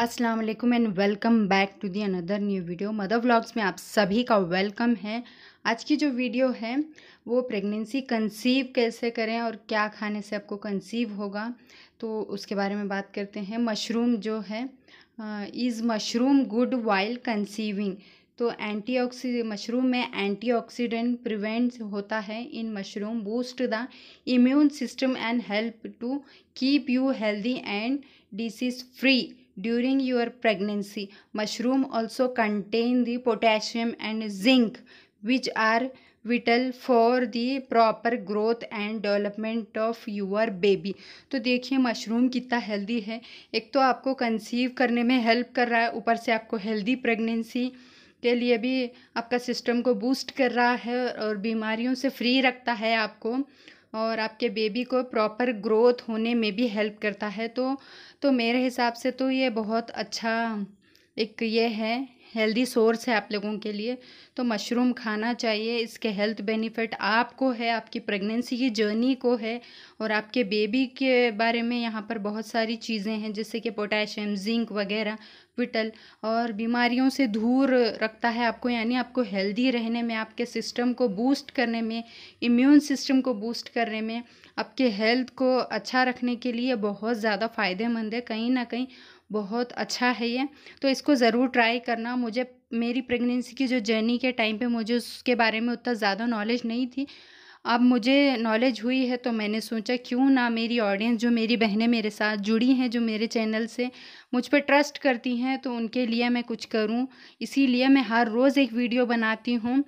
अस्सलाम वालेकुम and welcome back to the another new video mother vlogs में आप सभी का वेलकम है आज की जो वीडियो है वो प्रेगनेंसी कंसीव कैसे करें और क्या खाने से आपको कंसीव होगा तो उसके बारे में बात करते हैं मशरूम जो है is mushroom good while conceiving तो एंटी मशरूम में एंटीऑक्सीडेंट प्रिवेंट होता है इन mushroom boost the immune system and help to keep you healthy and disease free during your pregnancy mushroom also contain the potassium and zinc which are vital for the proper growth and development of your baby तो देखिए mushroom कितना healthy है एक तो आपको conceive करने में help कर रहा है ऊपर से आपको हेल्दी प्रेगनेंसी के लिए भी आपका सिस्टम को बूस्ट कर रहा है और बीमारियों से फ्री रखता है आपको और आपके बेबी को प्रॉपर ग्रोथ होने में भी हेल्प करता है तो तो मेरे हिसाब से तो ये बहुत अच्छा एक ये है हेल्दी सोर्स है आप लोगों के लिए तो मशरूम खाना चाहिए इसके हेल्थ बेनिफिट आपको है आपकी प्रेगनेंसी की जर्नी को है और आपके बेबी के बारे में यहाँ पर बहुत सारी चीज़ें हैं जैसे कि पोटेशियम जिंक वगैरह विटल और बीमारियों से दूर रखता है आपको यानी आपको हेल्दी रहने में आपके सिस्टम को बूस्ट करने में इम्यून सिस्टम को बूस्ट करने में आपके हेल्थ को अच्छा रखने के लिए बहुत ज़्यादा फ़ायदेमंद है कहीं ना कहीं बहुत अच्छा है ये तो इसको ज़रूर ट्राई करना मुझे मेरी प्रेगनेंसी की जो जर्नी के टाइम पे मुझे उसके बारे में उतना ज़्यादा नॉलेज नहीं थी अब मुझे नॉलेज हुई है तो मैंने सोचा क्यों ना मेरी ऑडियंस जो मेरी बहनें मेरे साथ जुड़ी हैं जो मेरे चैनल से मुझ पर ट्रस्ट करती हैं तो उनके लिए मैं कुछ करूँ इसीलिए मैं हर रोज़ एक वीडियो बनाती हूँ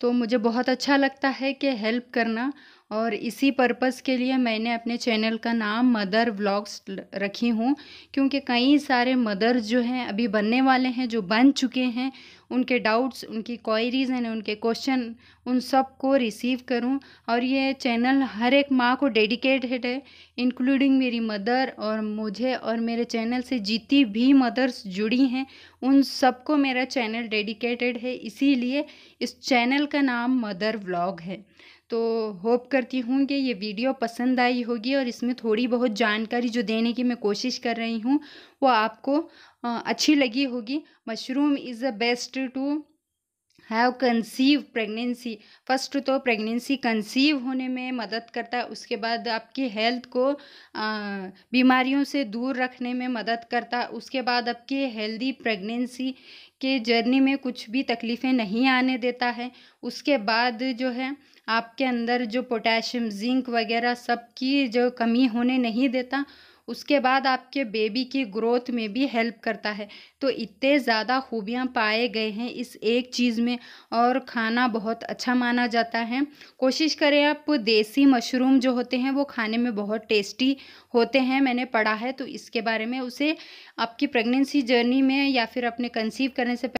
तो मुझे बहुत अच्छा लगता है कि हेल्प करना और इसी पर्पज़ के लिए मैंने अपने चैनल का नाम मदर व्लॉग्स रखी हूँ क्योंकि कई सारे मदर जो हैं अभी बनने वाले हैं जो बन चुके हैं उनके डाउट्स उनकी क्वायरीज़ हैं उनके क्वेश्चन उन सब को रिसीव करूं और ये चैनल हर एक माँ को डेडिकेटेड है इंक्लूडिंग मेरी मदर और मुझे और मेरे चैनल से जितनी भी मदर्स जुड़ी हैं उन सबको मेरा चैनल डेडिकेटेड है इसीलिए इस चैनल का नाम मदर व्लॉग है तो होप कर करती हूँ कि ये वीडियो पसंद आई होगी और इसमें थोड़ी बहुत जानकारी जो देने की मैं कोशिश कर रही हूँ वो आपको अच्छी लगी होगी mushroom is the best to have conceive pregnancy first तो प्रेगनेंसी कंसीव होने में मदद करता है उसके बाद आपकी हेल्थ को बीमारियों से दूर रखने में मदद करता है उसके बाद आपकी हेल्दी प्रेगनेंसी के जर्नी में कुछ भी तकलीफ़ें नहीं आने देता है उसके बाद जो है आपके अंदर जो पोटेशियम जिंक वगैरह सब की जो कमी होने नहीं देता उसके बाद आपके बेबी की ग्रोथ में भी हेल्प करता है तो इतने ज़्यादा खूबियाँ पाए गए हैं इस एक चीज़ में और खाना बहुत अच्छा माना जाता है कोशिश करें आप देसी मशरूम जो होते हैं वो खाने में बहुत टेस्टी होते हैं मैंने पढ़ा है तो इसके बारे में उसे आपकी प्रेगनेंसी जर्नी में या फिर अपने कंसीव करने से